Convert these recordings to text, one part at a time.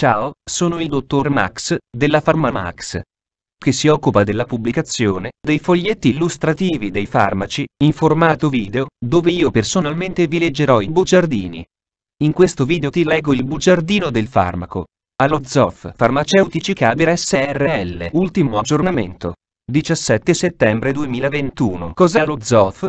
Ciao, sono il dottor Max, della PharmaMax, che si occupa della pubblicazione dei foglietti illustrativi dei farmaci, in formato video, dove io personalmente vi leggerò i bugiardini. In questo video ti leggo il bugiardino del farmaco. Allo Zoff Farmaceutici Caber SRL Ultimo aggiornamento 17 settembre 2021 Cos'è lo Zoff?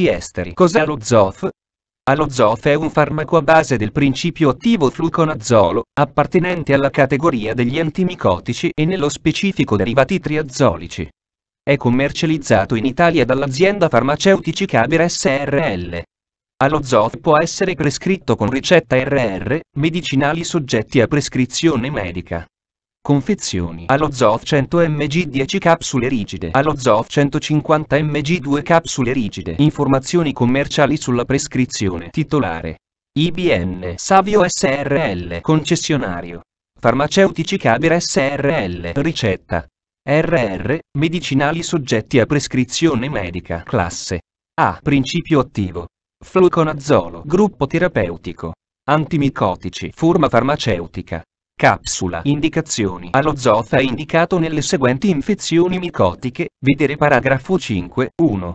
farmaci esteri. Cos'è lo ZOF? Allo ZOF è un farmaco a base del principio attivo fluconazolo, appartenente alla categoria degli antimicotici e nello specifico derivati triazolici. È commercializzato in Italia dall'azienda farmaceutica Cabir SRL. Allo ZOF può essere prescritto con ricetta RR, medicinali soggetti a prescrizione medica. Confezioni Allo Zoff 100 mg 10 capsule rigide Allo Zoff 150 mg 2 capsule rigide Informazioni commerciali sulla prescrizione Titolare IBN Savio SRL Concessionario Farmaceutici Caber SRL Ricetta RR Medicinali soggetti a prescrizione medica Classe A Principio attivo Fluconazolo Gruppo terapeutico Antimicotici Forma farmaceutica Capsula Indicazioni Allo zoofa è indicato nelle seguenti infezioni micotiche, vedere paragrafo 5, 1.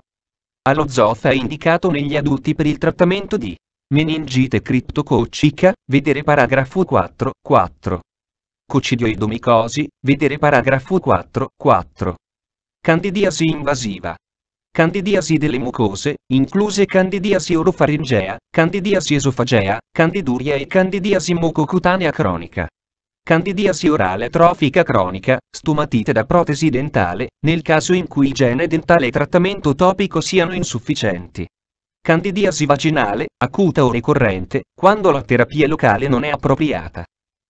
Allo zoofa è indicato negli adulti per il trattamento di meningite criptococcica, vedere paragrafo 4, 4. Cocidioidomicosi, vedere paragrafo 4, 4. Candidiasi invasiva. Candidiasi delle mucose, incluse candidiasi orofaringea, candidiasi esofagea, candiduria e candidiasi mucocutanea cronica candidiasi orale atrofica cronica, stomatite da protesi dentale, nel caso in cui igiene dentale e trattamento topico siano insufficienti. Candidiasi vaginale, acuta o ricorrente, quando la terapia locale non è appropriata.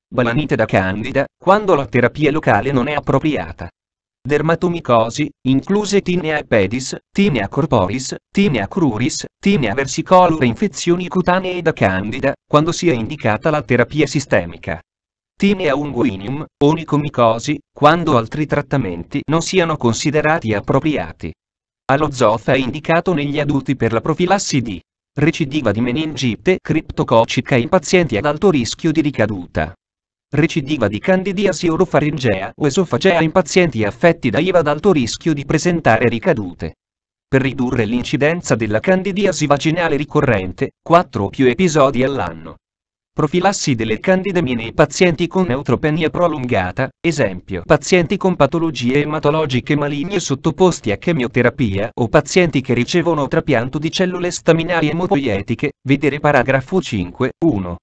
Balanite da candida, quando la terapia locale non è appropriata. Dermatomicosi, incluse tinea pedis, tinea corporis, tinea cruris, tinea versicolor infezioni cutanee da candida, quando sia indicata la terapia sistemica. Tinea unguinium, onicomicosi, quando altri trattamenti non siano considerati appropriati. Allozofa è indicato negli adulti per la profilassi di recidiva di meningite criptococica in pazienti ad alto rischio di ricaduta. Recidiva di candidiasi orofaringea o esofagea in pazienti affetti da IVA ad alto rischio di presentare ricadute. Per ridurre l'incidenza della candidiasi vaginale ricorrente, 4 o più episodi all'anno. Profilassi delle candidemie nei pazienti con neutropenia prolungata, esempio pazienti con patologie ematologiche maligne sottoposti a chemioterapia o pazienti che ricevono trapianto di cellule staminali emopoietiche, vedere paragrafo 5, 1.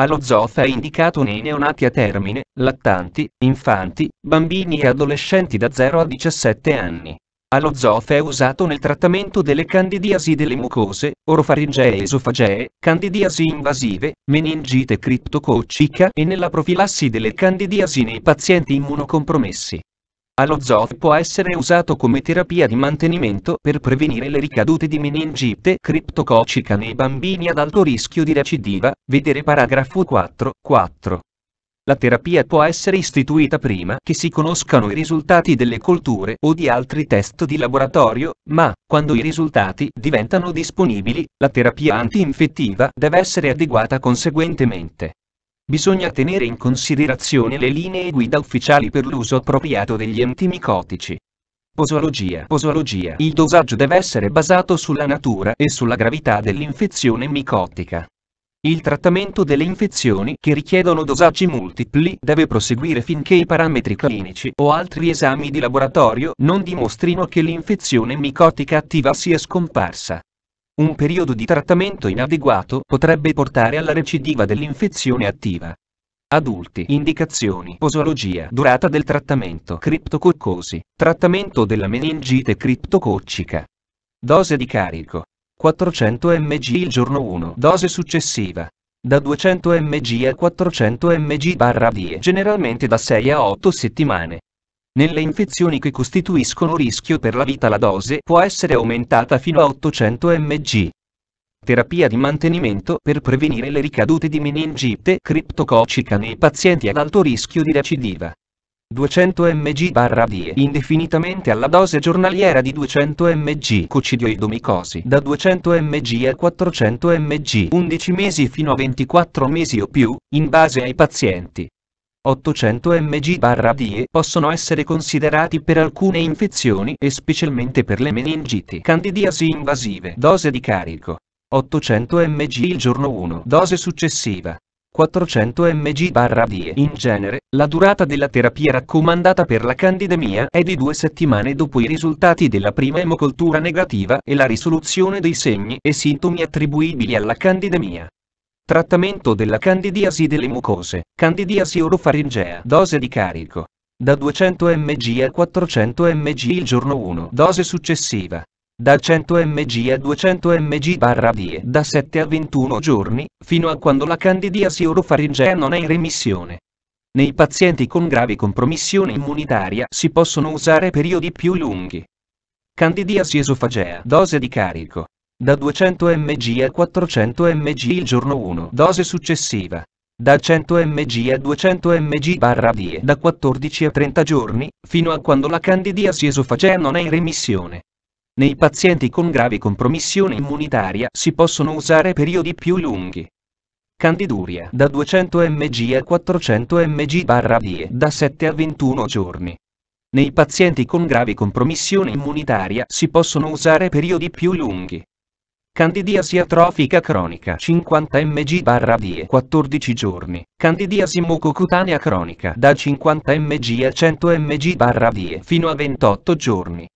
Allo zofa è indicato nei neonati a termine, lattanti, infanti, bambini e adolescenti da 0 a 17 anni. Allo è usato nel trattamento delle candidiasi delle mucose, orofaringee esofagee, candidiasi invasive, meningite criptococcica e nella profilassi delle candidiasi nei pazienti immunocompromessi. Allo può essere usato come terapia di mantenimento per prevenire le ricadute di meningite criptococcica nei bambini ad alto rischio di recidiva, vedere paragrafo 4.4. La terapia può essere istituita prima che si conoscano i risultati delle colture o di altri test di laboratorio, ma, quando i risultati diventano disponibili, la terapia antinfettiva deve essere adeguata conseguentemente. Bisogna tenere in considerazione le linee guida ufficiali per l'uso appropriato degli antimicotici. Posologia. Posologia. Il dosaggio deve essere basato sulla natura e sulla gravità dell'infezione micotica. Il trattamento delle infezioni che richiedono dosaggi multipli deve proseguire finché i parametri clinici o altri esami di laboratorio non dimostrino che l'infezione micotica attiva sia scomparsa. Un periodo di trattamento inadeguato potrebbe portare alla recidiva dell'infezione attiva. Adulti, indicazioni, posologia, durata del trattamento, criptococcosi, trattamento della meningite criptococcica. Dose di carico, 400 mg il giorno 1, dose successiva. Da 200 mg a 400 mg barra die, generalmente da 6 a 8 settimane. Nelle infezioni che costituiscono rischio per la vita la dose può essere aumentata fino a 800 mg. Terapia di mantenimento per prevenire le ricadute di meningite criptococica nei pazienti ad alto rischio di recidiva. 200 mg barra die indefinitamente alla dose giornaliera di 200 mg cocidioidomicosi da 200 mg a 400 mg 11 mesi fino a 24 mesi o più, in base ai pazienti. 800 mg barra die possono essere considerati per alcune infezioni e specialmente per le meningiti candidiasi invasive. Dose di carico. 800 mg il giorno 1. Dose successiva. 400 mg die. In genere, la durata della terapia raccomandata per la candidemia è di due settimane dopo i risultati della prima emocoltura negativa e la risoluzione dei segni e sintomi attribuibili alla candidemia. Trattamento della candidiasi delle mucose, candidiasi orofaringea, dose di carico. Da 200 mg a 400 mg il giorno 1, dose successiva da 100 mg a 200 mg barra die da 7 a 21 giorni, fino a quando la candidiasi orofaringea non è in remissione. Nei pazienti con grave compromissione immunitaria si possono usare periodi più lunghi. Candidiasi esofagea, dose di carico. Da 200 mg a 400 mg il giorno 1, dose successiva. Da 100 mg a 200 mg barra die da 14 a 30 giorni, fino a quando la candidiasi esofagea non è in remissione. Nei pazienti con grave compromissione immunitaria si possono usare periodi più lunghi. Candiduria da 200 mg a 400 mg vie da 7 a 21 giorni. Nei pazienti con grave compromissione immunitaria si possono usare periodi più lunghi. Candidiasi atrofica cronica 50 mg vie 14 giorni. Candidiasi mucocutanea cronica da 50 mg a 100 mg vie fino a 28 giorni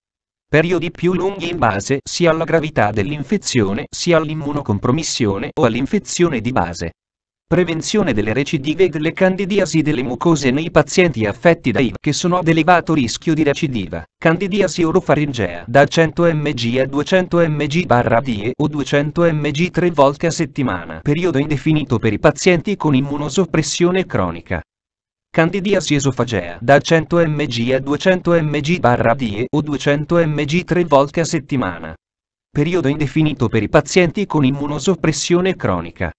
periodi più lunghi in base sia alla gravità dell'infezione sia all'immunocompromissione o all'infezione di base. Prevenzione delle recidive e delle candidiasi delle mucose nei pazienti affetti da IV che sono ad elevato rischio di recidiva. Candidiasi orofaringea da 100 mg a 200 mg barra die o 200 mg tre volte a settimana. Periodo indefinito per i pazienti con immunosoppressione cronica. Candidiasi esofagea da 100 mg a 200 mg barra die o 200 mg tre volte a settimana. Periodo indefinito per i pazienti con immunosoppressione cronica.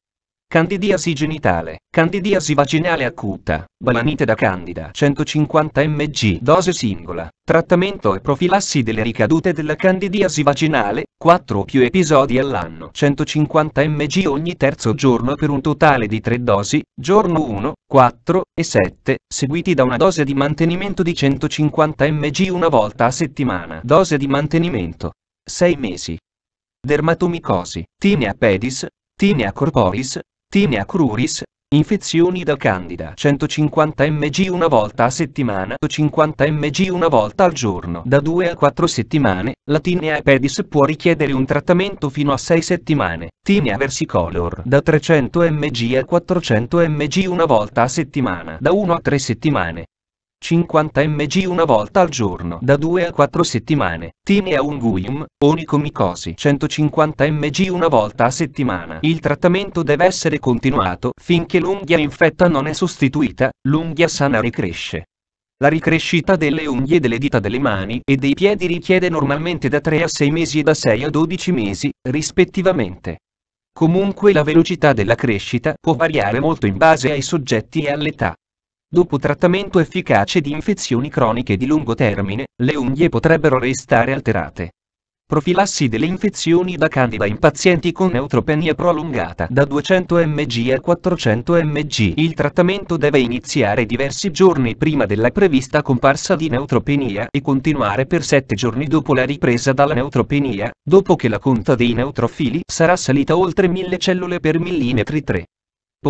Candidiasi genitale, candidiasi vaginale acuta, balanite da candida 150 mg dose singola, trattamento e profilassi delle ricadute della candidiasi vaginale, 4 o più episodi all'anno 150 mg ogni terzo giorno per un totale di 3 dosi, giorno 1, 4 e 7, seguiti da una dose di mantenimento di 150 mg una volta a settimana, dose di mantenimento 6 mesi. Dermatomicosi, tinea pedis, Tinea corporis, Tinea cruris, Infezioni da candida 150 mg una volta a settimana 50 mg una volta al giorno da 2 a 4 settimane. La tinea pedis può richiedere un trattamento fino a 6 settimane. Tinea versicolor da 300 mg a 400 mg una volta a settimana da 1 a 3 settimane. 50 mg una volta al giorno da 2 a 4 settimane. Tinea unguium, onicomicosi 150 mg una volta a settimana. Il trattamento deve essere continuato finché l'unghia infetta non è sostituita, l'unghia sana ricresce. La ricrescita delle unghie delle dita delle mani e dei piedi richiede normalmente da 3 a 6 mesi e da 6 a 12 mesi, rispettivamente. Comunque la velocità della crescita può variare molto in base ai soggetti e all'età. Dopo trattamento efficace di infezioni croniche di lungo termine, le unghie potrebbero restare alterate. Profilassi delle infezioni da candida in pazienti con neutropenia prolungata da 200 mg a 400 mg. Il trattamento deve iniziare diversi giorni prima della prevista comparsa di neutropenia e continuare per 7 giorni dopo la ripresa dalla neutropenia, dopo che la conta dei neutrofili sarà salita oltre 1000 cellule per millimetri 3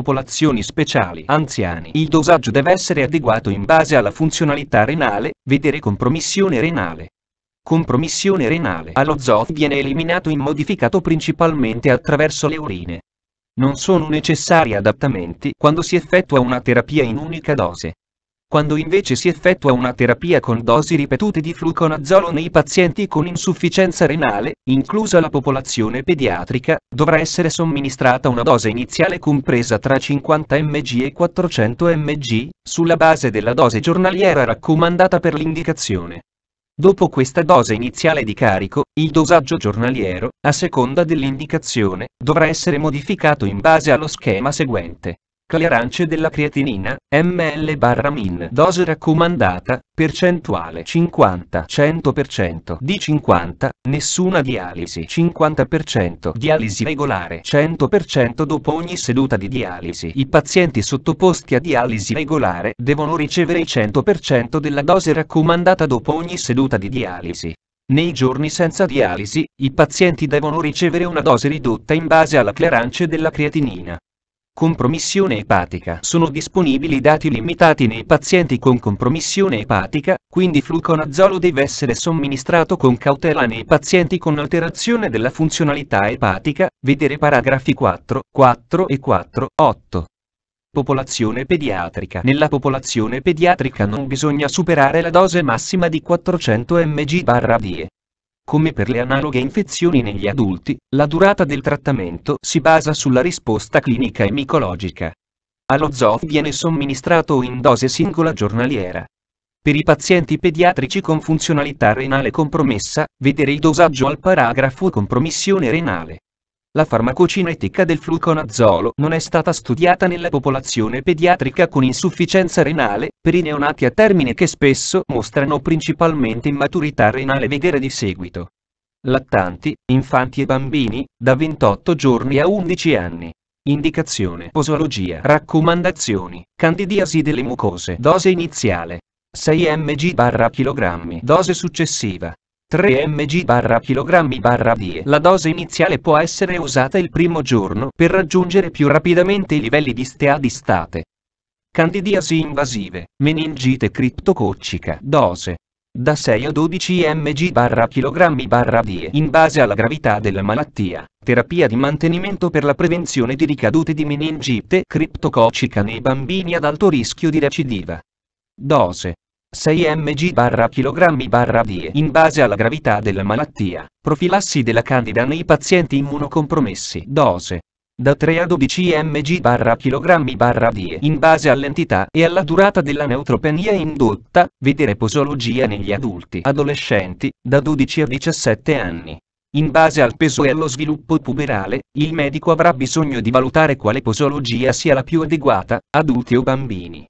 popolazioni speciali anziani. Il dosaggio deve essere adeguato in base alla funzionalità renale, vedere compromissione renale. Compromissione renale allo zoo viene eliminato in modificato principalmente attraverso le urine. Non sono necessari adattamenti quando si effettua una terapia in unica dose quando invece si effettua una terapia con dosi ripetute di fluconazolo nei pazienti con insufficienza renale, inclusa la popolazione pediatrica, dovrà essere somministrata una dose iniziale compresa tra 50 mg e 400 mg, sulla base della dose giornaliera raccomandata per l'indicazione. Dopo questa dose iniziale di carico, il dosaggio giornaliero, a seconda dell'indicazione, dovrà essere modificato in base allo schema seguente. Clearance della creatinina, ml-min. Dose raccomandata, percentuale 50-100% di 50, nessuna dialisi 50% dialisi regolare 100% dopo ogni seduta di dialisi. I pazienti sottoposti a dialisi regolare devono ricevere il 100% della dose raccomandata dopo ogni seduta di dialisi. Nei giorni senza dialisi, i pazienti devono ricevere una dose ridotta in base alla clearance della creatinina compromissione epatica. Sono disponibili dati limitati nei pazienti con compromissione epatica, quindi fluconazolo deve essere somministrato con cautela nei pazienti con alterazione della funzionalità epatica, vedere paragrafi 4, 4 e 4, 8. Popolazione pediatrica. Nella popolazione pediatrica non bisogna superare la dose massima di 400 mg/die. Come per le analoghe infezioni negli adulti, la durata del trattamento si basa sulla risposta clinica e micologica. Allo ZOF viene somministrato in dose singola giornaliera. Per i pazienti pediatrici con funzionalità renale compromessa, vedere il dosaggio al paragrafo compromissione renale. La farmacocinetica del fluconazolo non è stata studiata nella popolazione pediatrica con insufficienza renale, per i neonati a termine che spesso mostrano principalmente immaturità renale vedere di seguito. Lattanti, infanti e bambini, da 28 giorni a 11 anni. Indicazione posologia Raccomandazioni Candidiasi delle mucose Dose iniziale 6 mg/kg Dose successiva 3 mg barra kg barra die. La dose iniziale può essere usata il primo giorno per raggiungere più rapidamente i livelli di stea state. Candidiasi invasive, meningite criptococcica, dose. Da 6 a 12 mg barra kg barra die. In base alla gravità della malattia, terapia di mantenimento per la prevenzione di ricadute di meningite criptococcica nei bambini ad alto rischio di recidiva. Dose 6 mg barra kg barra die in base alla gravità della malattia. Profilassi della candida nei pazienti immunocompromessi. Dose. Da 3 a 12 mg barra kg barra die in base all'entità e alla durata della neutropenia indotta, vedere posologia negli adulti adolescenti, da 12 a 17 anni. In base al peso e allo sviluppo puberale, il medico avrà bisogno di valutare quale posologia sia la più adeguata, adulti o bambini.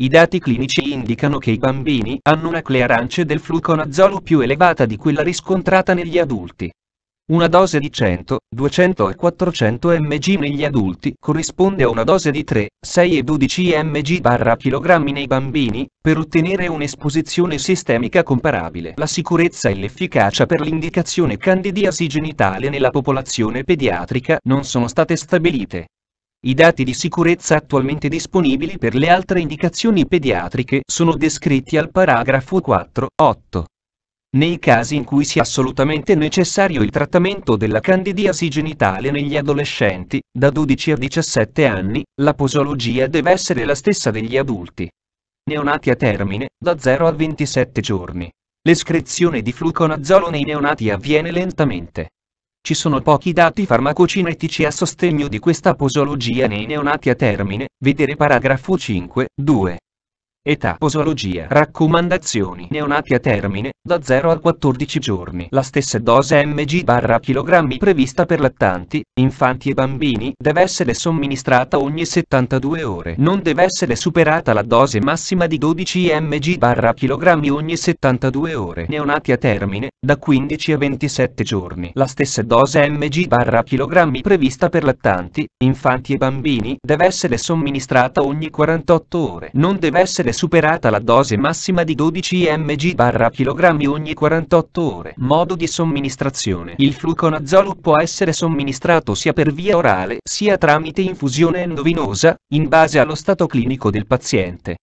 I dati clinici indicano che i bambini hanno una clearance del fluconazolo più elevata di quella riscontrata negli adulti. Una dose di 100, 200 e 400 mg negli adulti corrisponde a una dose di 3, 6 e 12 mg/kg nei bambini, per ottenere un'esposizione sistemica comparabile. La sicurezza e l'efficacia per l'indicazione candidiasi genitale nella popolazione pediatrica non sono state stabilite. I dati di sicurezza attualmente disponibili per le altre indicazioni pediatriche sono descritti al paragrafo 4.8. Nei casi in cui sia assolutamente necessario il trattamento della candidiasi genitale negli adolescenti, da 12 a 17 anni, la posologia deve essere la stessa degli adulti. Neonati a termine, da 0 a 27 giorni. L'escrezione di fluconazolo nei neonati avviene lentamente. Ci sono pochi dati farmacocinetici a sostegno di questa posologia nei neonati a termine, vedere paragrafo 5, 2. Età, posologia, raccomandazioni, neonati a termine, da 0 a 14 giorni. La stessa dose mg barra chilogrammi prevista per lattanti, infanti e bambini, deve essere somministrata ogni 72 ore. Non deve essere superata la dose massima di 12 mg barra chilogrammi ogni 72 ore. Neonati a termine, da 15 a 27 giorni. La stessa dose mg barra chilogrammi prevista per lattanti, infanti e bambini, deve essere somministrata ogni 48 ore. Non deve essere sarebbe superata la dose massima di 12 mg/kg ogni 48 ore. Modo di somministrazione. Il fluconazolo può essere somministrato sia per via orale sia tramite infusione endovinosa, in base allo stato clinico del paziente.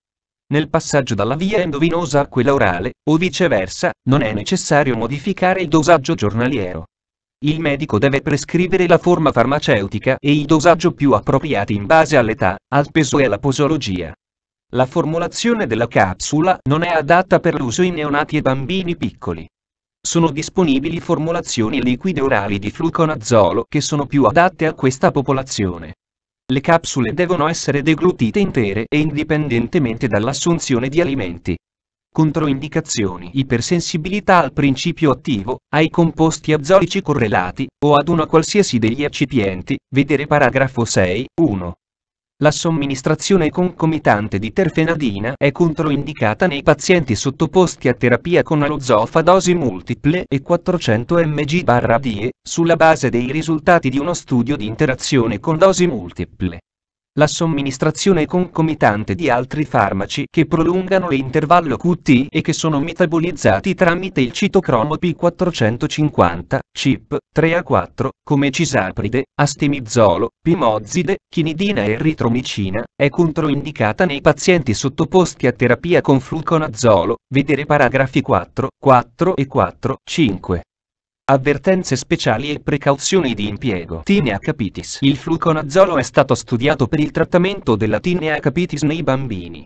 Nel passaggio dalla via endovinosa a quella orale, o viceversa, non è necessario modificare il dosaggio giornaliero. Il medico deve prescrivere la forma farmaceutica e il dosaggio più appropriati in base all'età, al peso e alla posologia. La formulazione della capsula non è adatta per l'uso in neonati e bambini piccoli. Sono disponibili formulazioni liquide orali di fluconazolo che sono più adatte a questa popolazione. Le capsule devono essere deglutite intere e indipendentemente dall'assunzione di alimenti. Controindicazioni Ipersensibilità al principio attivo, ai composti azolici correlati, o ad una qualsiasi degli eccipienti, vedere paragrafo 6, 1. La somministrazione concomitante di terfenadina è controindicata nei pazienti sottoposti a terapia con allozofa dosi multiple e 400 mg/die, sulla base dei risultati di uno studio di interazione con dosi multiple la somministrazione concomitante di altri farmaci che prolungano l'intervallo QT e che sono metabolizzati tramite il citocromo P450, CIP, 3A4, come cisapride, astemizolo, pimozide, chinidina e eritromicina, è controindicata nei pazienti sottoposti a terapia con fluconazolo, vedere paragrafi 4, 4 e 4, 5. Avvertenze speciali e precauzioni di impiego. Tinea capitis. Il fluconazolo è stato studiato per il trattamento della tinea capitis nei bambini.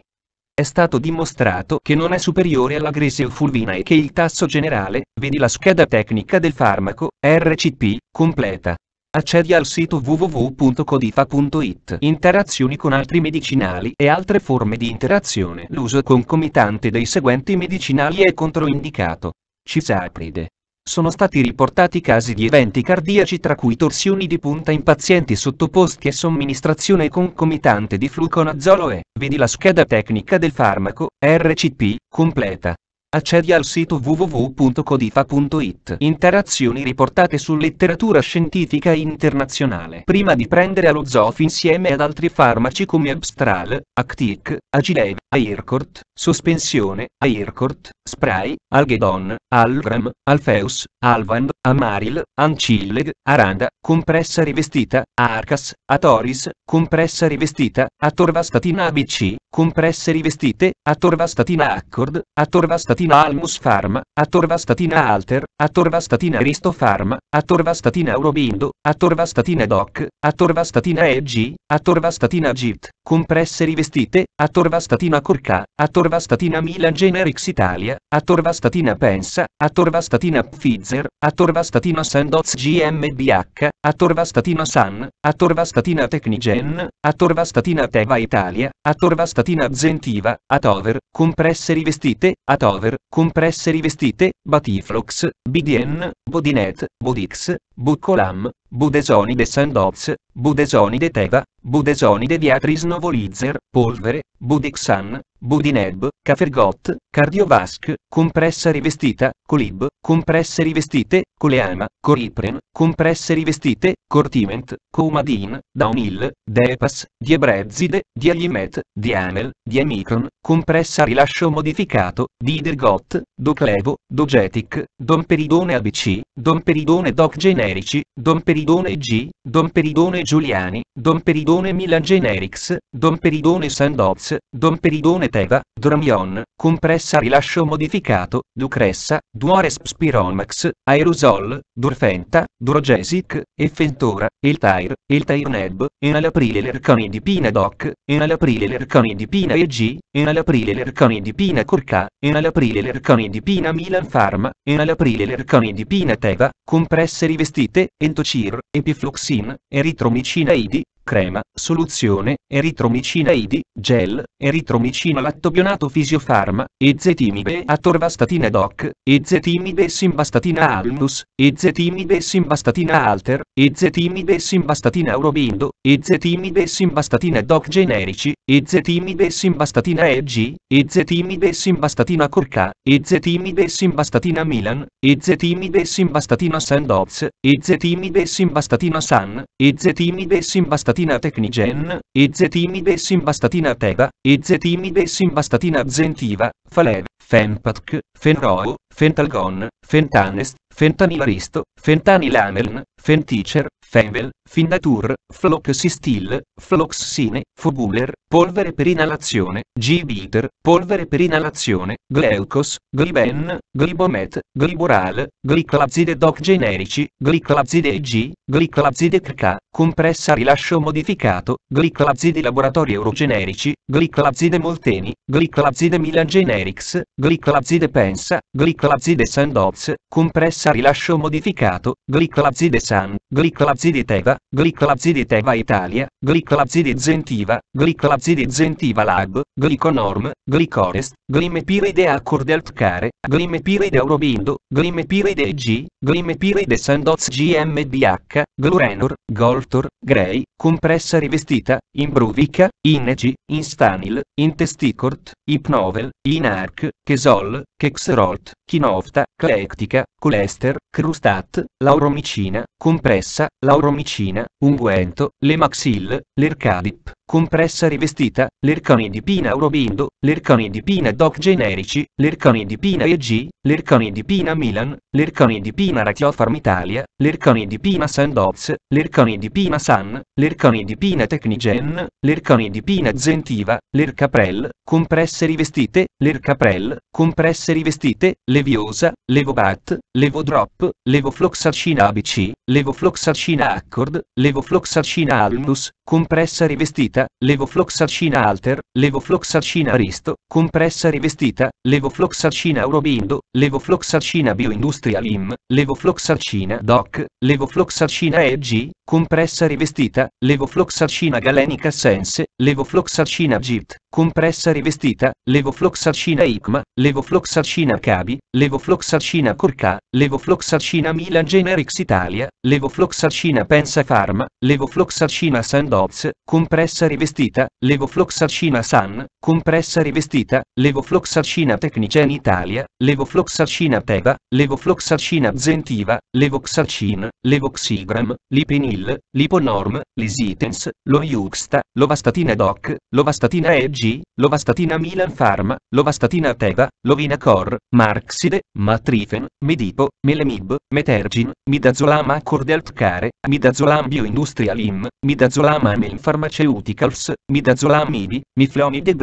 È stato dimostrato che non è superiore alla fulvina e che il tasso generale, vedi la scheda tecnica del farmaco, RCP, completa. Accedi al sito www.codifa.it. Interazioni con altri medicinali e altre forme di interazione. L'uso concomitante dei seguenti medicinali è controindicato. Cisapride sono stati riportati casi di eventi cardiaci tra cui torsioni di punta in pazienti sottoposti a somministrazione concomitante di fluconazolo e, vedi la scheda tecnica del farmaco, RCP, completa accedi al sito www.codifa.it. Interazioni riportate su letteratura scientifica internazionale. Prima di prendere allo Alozof insieme ad altri farmaci come Abstral, Actic, Agilev, Aircort, Sospensione, Aircort, Spray, Algedon, Algram, Alfeus, Alvand, Amaril, Ancilleg, Aranda, compressa rivestita, Arcas, Atoris, compressa rivestita, Atorvastatina ABC, compresse rivestite, atorvastatina Accord, atorvastatina Almus Pharma, atorvastatina Alter, atorvastatina Ristofarma, atorvastatina Eurobindo, atorvastatina Doc, atorvastatina EG, atorvastatina Git, compresse rivestite, atorvastatina Corca, atorvastatina Milan Generics Italia, atorvastatina Pensa, atorvastatina Pfizer, atorvastatina Sandoz GmbH, atorvastatina San, atorvastatina Tecnigen, atorvastatina Teva Italia, atorvastatina statina zentiva, atover, compresse rivestite, atover, compresse rivestite, batiflux, BDN, Bodinet, Bodix, Buccolam, Budesonide sandoz, Budesonide teva, Budesonide diatris Novolizer, polvere, Budixan, Budineb, Cafergot, Cardiovasc, compressa rivestita, Colib, compresse rivestite, Coleama, Coripren, compresse rivestite, Cortiment, Coumadin, Downhill, Depas, Diebrezide, Dialimet, Dianel, Diemicron, compressa rilascio modificato, Didergot, Doclevo, Dogetic, Domperidone ABC, Domperidone Doc generici, Domperidone Peridone G, Don Peridone Giuliani, Don Peridone Milan Generics, Don Peridone Sandoz, Don Peridone Teva, Dramion, compressa rilascio modificato, Lucressa, Duores Spiromax, Aerosol, Durfenta, Durogesic, Effentora, Eltair, Eltair Neb, Enalaprile Lerconi di Pina Doc, Enalaprile Lerconi di Pina EG, Enalaprile Lerconi di Pina Corca, Enalaprile Lerconi di Pina Milan Pharma, Enalaprile Lerconi di Pina Teva, compresse rivestite, Entocir, Favipiravir, Epifloxin, eritromicina idi, crema, soluzione, eritromicina IDI, gel, eritromicina lattobionato fisiofarma, ezetimibe atorvastatina doc, ezetimibe simvastatina alnus, ezetimibe simvastatina alter, ezetimibe simvastatina aurobindo, ezetimibe simvastatina doc generici, ezetimibe simvastatina EG, ezetimibe simvastatina corca, ezetimibe simvastatina milan, ezetimibe simvastatina sandoz, ezetimibe simvastatina san, ezetimibe simvastatina simvastatina technigen, eze timides simbastatina tega, eze timides simbastatina zentiva, falev, fenpatc, fenroo, fentalgon, fentanest, fentanilaristo, fentanilameln, Fenteacher, Fenvel, Finnatur, Floxistil, Floxsine, Fobuler, polvere per inalazione, G-Biter, polvere per inalazione, Gleucos, Gliben, Glibomet, Gliboral, Gliclazide DOC generici, Gliclazide G, Gliclazide CK, compressa rilascio modificato, Gliclazide laboratori eurogenerici, Gliclazide Molteni, Gliclazide Milan Generics, Gliclazide Pensa, Gliclazide Sandoz, compressa rilascio modificato, Gliclazide Sandoz, San, Glic di Teva, Glic di Teva Italia, Glic di Zentiva, Glic di Zentiva Lab, Gliconorm, Glicorest, Glimepiride Accordeltcare, Glimepiride Aurobindo, Glimepiride G, Glimepiride Sandoz GmbH, Glurenor, Goltor, Grey, Compressa rivestita, Imbruvica, Inegi, Instanil, Intesticort, Ipnovel, Inarc, Kesol, Kexerolt, chinofta, clectica, colester, crustat, lauromicina, compressa, lauromicina, unguento, le maxil, lercadip, compressa rivestita, lercanidipina aurobindo, lercanidipina doc generici, lercanidipina EG, lercanidipina Milan, lercanidipina Rachiofarm Italia, lercanidipina Sandoz, lercanidipina San, lercanidipina Technigen, lercanidipina Zentiva, lercaprel, compresse rivestite, lercaprel, compresse rivestite, le leviosa, levobat, levodrop, levofloxacina ABC, levofloxacina accord, levofloxacina alnus, compressa rivestita, levofloxacina alter, levofloxacina aristo, compressa rivestita, levofloxacina aurobindo, levofloxacina bioindustrial im, levofloxacina doc, levofloxacina EG, compressa rivestita, levofloxacina galenica sense, levofloxacina GIT, compressa rivestita, levofloxacina ICMA, levofloxacina CABI, levofloxacina CORCA, levofloxacina Milan Generics Italia, levofloxacina Pensa Pharma, levofloxacina Sandoz, compressa rivestita, levofloxacina San, compressa rivestita, levofloxacina Technicen Italia, levofloxacina Teva, levofloxacina Zentiva, levoxacin, levoxigram, lipenil, liponorm, lisitens, lo Iuxta, lovastatina Lovastatina Doc, Lovastatina EG, Lovastatina Milan Pharma, Lovastatina Teva, Lovinacor, Marxide, Matrifen, Medipo, Melemib, Metergin, Midazolam Accordeltcare, Care, Midazolam Bioindustrialim, Midazolam Amel Pharmaceuticals, Midazolam Ibi, Miflomide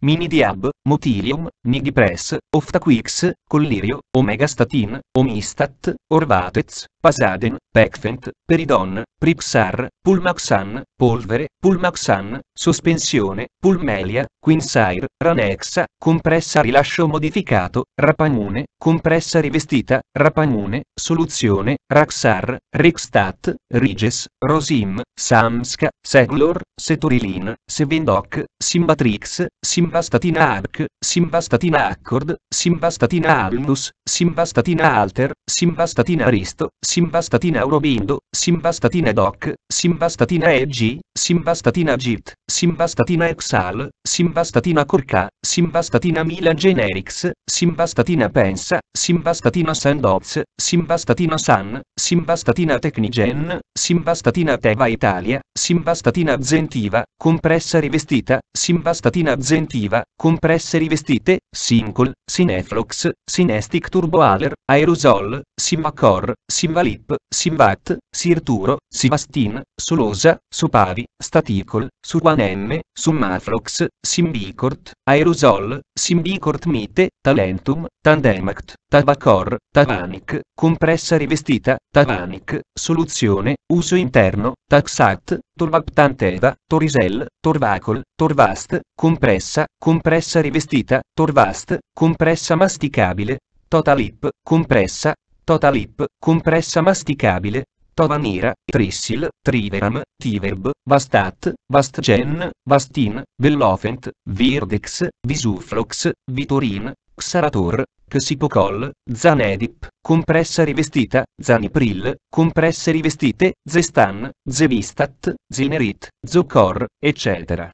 Mini Diab, Motilium, Nigipress, Oftaquix, Collirio, Omega Statin, Omistat, Orvatez, Pasaden, Pecfent, Peridon, Pripsar, Pulmaxan, polvere, Pulmaxan, sospensione, Pulmelia, Quinsair, Ranexa, compressa rilascio modificato, Rapamune, compressa rivestita, Rapamune, soluzione, Raxar, Rickstat, Riges, Rosim, Samska, Seglor, Setorilin, Sevendoc, Simbatrix, Simvastatina Arc, Simvastatina Accord, Simvastatina Alnus, Simvastatina Alter, Simvastatina Aristo, Simvastatina Aurobindo, Simvastatina simvastatina doc, simvastatina EG, simvastatina GIT, simvastatina Exal, simvastatina Corca, simvastatina Milan Generics, simvastatina Pensa, simvastatina Sandoz, simvastatina San, simvastatina Tecnigen, simvastatina Teva Italia, simvastatina Zentiva, compressa rivestita, simvastatina Zentiva, compresse rivestite, Sincol, Sineflux, Sinestic Turboaler, Aerosol, Simacor, Simvalip, Simvat, Sirturo, Sivastin, Solosa, Sopavi, Staticol, Surwanem, Summafrox, Simbicort, Aerosol, Simbicort Mite, Talentum, Tandemact, Tavacor, Tavanic, compressa rivestita, Tavanic, soluzione, uso interno, Taxat, Torvaptanteva, Torisel, Torvacol, Torvast, compressa, compressa rivestita, Torvast, compressa masticabile, Totalip, compressa, Totalip, compressa masticabile, Tovanira, Trissil, Triveram, Tiverb, Vastat, Vastgen, Vastin, Vellofent, Virdex, Visuflox, Vitorin, Xarator, Xipocol, Zanedip, compressa rivestita, Zanipril, compresse rivestite, Zestan, Zevistat, Zinerit, Zocor, eccetera.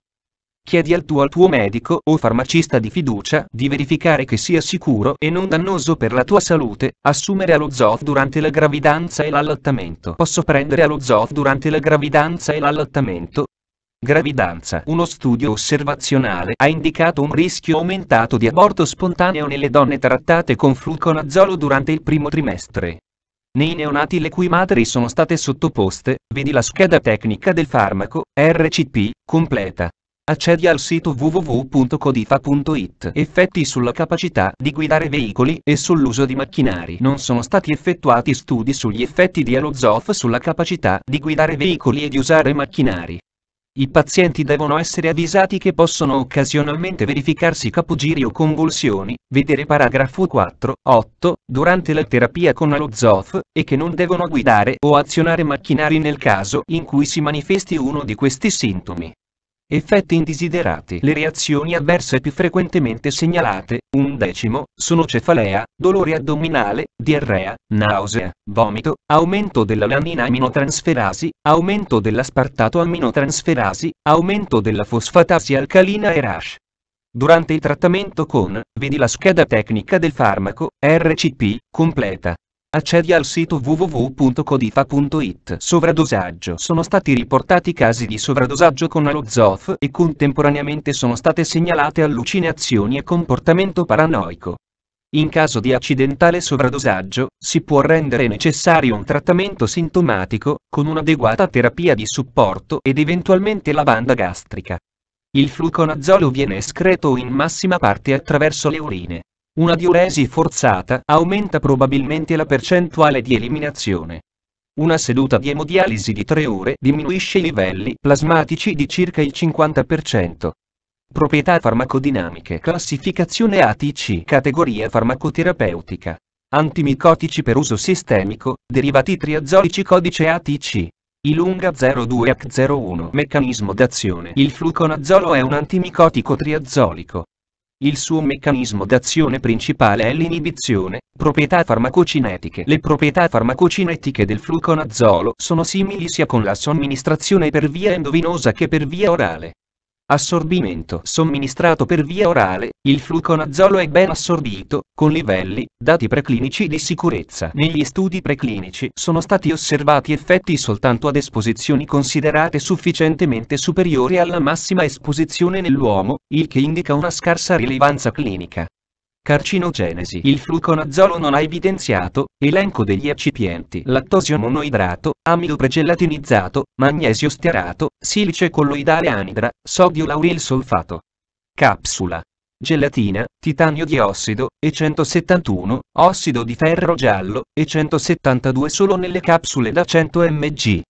Chiedi al tuo, al tuo medico o farmacista di fiducia di verificare che sia sicuro e non dannoso per la tua salute. Assumere allo Zof durante la gravidanza e l'allattamento. Posso prendere allo Zof durante la gravidanza e l'allattamento? Gravidanza. Uno studio osservazionale ha indicato un rischio aumentato di aborto spontaneo nelle donne trattate con fluconazolo durante il primo trimestre. Nei neonati le cui madri sono state sottoposte, vedi la scheda tecnica del farmaco, RCP, completa. Accedi al sito www.codifa.it. Effetti sulla capacità di guidare veicoli e sull'uso di macchinari. Non sono stati effettuati studi sugli effetti di Allozof sulla capacità di guidare veicoli e di usare macchinari. I pazienti devono essere avvisati che possono occasionalmente verificarsi capogiri o convulsioni, vedere paragrafo 4, 8, durante la terapia con Allozof, e che non devono guidare o azionare macchinari nel caso in cui si manifesti uno di questi sintomi. Effetti indesiderati. Le reazioni avverse più frequentemente segnalate, un decimo, sono cefalea, dolore addominale, diarrea, nausea, vomito, aumento dell'alanina aminotransferasi, aumento dell'aspartato aminotransferasi, aumento della fosfatasi alcalina e rash. Durante il trattamento con, vedi la scheda tecnica del farmaco, RCP, completa. Accedi al sito www.codifa.it. Sovradosaggio. Sono stati riportati casi di sovradosaggio con Alozof e contemporaneamente sono state segnalate allucinazioni e comportamento paranoico. In caso di accidentale sovradosaggio, si può rendere necessario un trattamento sintomatico, con un'adeguata terapia di supporto ed eventualmente la banda gastrica. Il fluconazolo viene escreto in massima parte attraverso le urine. Una diuresi forzata aumenta probabilmente la percentuale di eliminazione. Una seduta di emodialisi di 3 ore diminuisce i livelli plasmatici di circa il 50%. Proprietà farmacodinamiche Classificazione ATC Categoria farmacoterapeutica Antimicotici per uso sistemico, derivati triazolici codice ATC Ilunga 02 h 01 Meccanismo d'azione Il fluconazolo è un antimicotico triazolico il suo meccanismo d'azione principale è l'inibizione, proprietà farmacocinetiche. Le proprietà farmacocinetiche del fluconazolo sono simili sia con la somministrazione per via endovinosa che per via orale. Assorbimento somministrato per via orale, il fluconazolo è ben assorbito, con livelli, dati preclinici di sicurezza. Negli studi preclinici sono stati osservati effetti soltanto ad esposizioni considerate sufficientemente superiori alla massima esposizione nell'uomo, il che indica una scarsa rilevanza clinica. Carcinogenesi Il fluconazolo non ha evidenziato, elenco degli eccipienti lattosio monoidrato, amido pregelatinizzato, magnesio stiarato, silice colloidale anidra, sodio lauril solfato. Capsula. Gelatina, titanio diossido, e 171, ossido di ferro giallo, e 172 solo nelle capsule da 100 mg.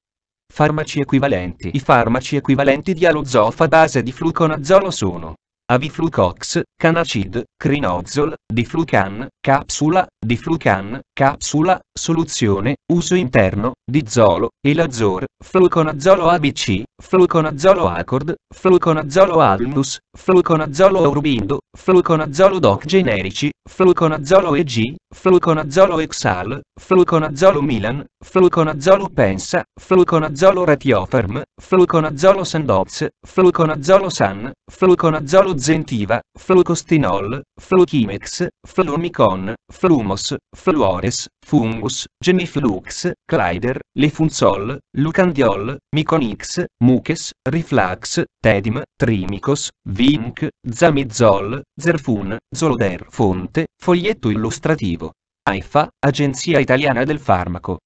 Farmaci equivalenti I farmaci equivalenti di alozofa base di fluconazolo sono Aviflucox, Canacid, Crinozol, Diflucan, capsula, Diflucan, capsula, Soluzione, uso interno, dizolo, elazor, fluconazolo ABC, fluconazolo Accord, fluconazolo Almus, fluconazolo Aurubindo, fluconazolo Doc generici, fluconazolo EG, fluconazolo Exal, fluconazolo Milan, fluconazolo Pensa, fluconazolo Ratioferm, fluconazolo Sandoz, fluconazolo San, fluconazolo Zentiva, flucostinol, fluchimex, flumicon, flumos, fluores, fungo. Deus, Geniflux, Clyder, Lefunzol, Lucandiol, Miconix, Muches, Riflax, Tedim, Trimicos, Vink, Zamizol, Zerfun, Zoloder. Fonte, foglietto illustrativo. AIFA, Agenzia Italiana del Farmaco.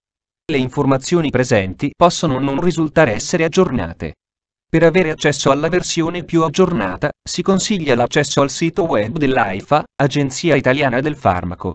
Le informazioni presenti possono non risultare essere aggiornate. Per avere accesso alla versione più aggiornata, si consiglia l'accesso al sito web dell'AIFA, Agenzia Italiana del Farmaco.